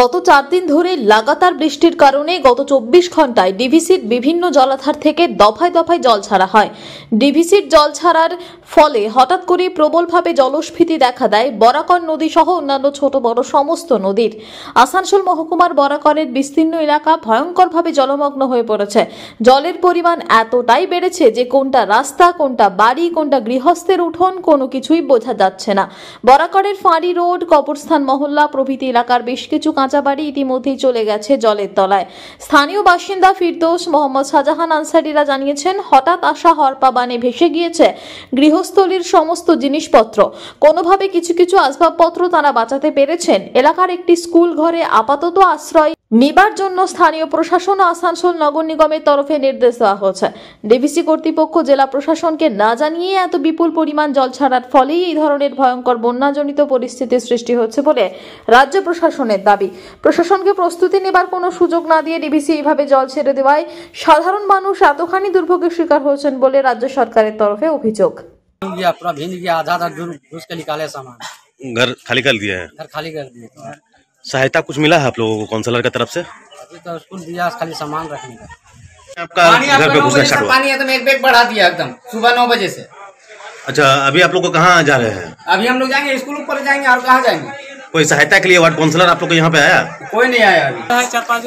গত চার দিন ধরে লাগাতার বৃষ্টির কারণে গত চব্বিশ ঘন্টায় ডিভিসির বিভিন্ন জলাধার থেকে দফায় দফায় জল ছাড়া হয় ডিভিসির জল ছাড়ার ফলে হঠাৎ করে প্রবলভাবে জলস্ফীতি দেখা দেয় বরাকর নদী সহ অন্যান্য ছোট বড় সমস্ত নদীর আসানসোল মহকুমার বরাকরের বিস্তীর্ণ এলাকা ভয়ঙ্করভাবে জলমগ্ন হয়ে পড়েছে জলের পরিমাণ এতটাই বেড়েছে যে কোনটা রাস্তা কোনটা বাড়ি কোনটা গৃহস্থের উঠোন কোনো কিছুই বোঝা যাচ্ছে না বরাকরের ফাঁড়ি রোড কবরস্থান মহল্লা প্রভৃতি এলাকার বেশ কিছু কাঁচা বাড়ি ইতিমধ্যেই চলে গেছে জলের তলায় স্থানীয় বাসিন্দা ফিরদৌস মোহাম্মদ শাহজাহান আনসারিরা জানিয়েছেন হঠাৎ আসা হরপা বানে ভেসে গিয়েছে গৃহস্থলীর সমস্ত জিনিসপত্র কোনোভাবে কিছু কিছু আসবাবপত্র তারা বাঁচাতে পেরেছেন এলাকার একটি স্কুল ঘরে আপাতত আশ্রয় নিবার জন্য স্থানীয় প্রশাসন ও আসানসোল নগর নিগমের তরফে নির্দেশ দেওয়া হয়েছে ডিবিসি কর্তৃপক্ষ জেলা প্রশাসনকে না জানিয়ে এত বিপুল পরিমাণ জল ছাড়ার ফলেই এই ধরনের ভয়ঙ্কর বন্যাজনিত পরিস্থিতির সৃষ্টি হচ্ছে বলে রাজ্য প্রশাসনের দাবি প্রশাসনকে প্রস্তুতি নেবার কোনো সুযোগ না দিয়ে ডিবিসি এইভাবে জল ছেড়ে দেওয়ায় সাধারণ মানুষ এতখানি দুর্ভোগের শিকার হয়েছেন বলে রাজ্য সরকারের তরফে অভিযোগ सहायता कुछ मिला है आप लोगों को काउंसलर की तरफ से तो खाली सामान रखने का आपका पानी तो बढ़ा दिया एकदम सुबह नौ बजे अच्छा अभी आप लोग को कहाँ जा रहे हैं अभी हम लोग जाएंगे स्कूल ऊपर जाएंगे और कहाँ जाएंगे कोई सहायता के लिए वार्ड काउंसलर आप लोग यहाँ पे आया कोई नहीं आया अभी चार पाँच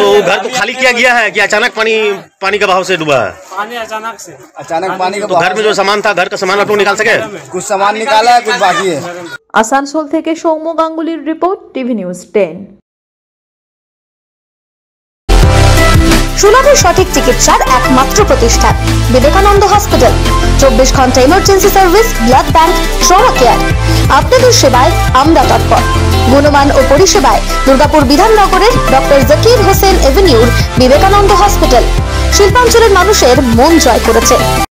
तो घर को तो खाली किया गया है कि अचानक पानी पानी के बहाव से डूबा है पानी अचानक से अचानक पानी का तो घर में जो सामान था घर का सामान आप लोग निकाल सके कुछ सामान निकाला है कुछ बाकी है आसानसोल थे Soumya Ganguly report TV news ten সুলভ সঠিক চিকিৎসার একমাত্র প্রতিষ্ঠান বিবেকানন্দ হসপিটাল চব্বিশ ঘন্টা emergency service blood bank trauma care আপনাদের সেবায় আমরা তৎপর গুণমান ও পরিষেবায় দুর্গাপুর বিধাননগরের ডক্টর জাকির হোসেন এভিনিউর বিবেকানন্দ হসপিটাল শিল্পাঞ্চলের মানুষের মন জয় করেছে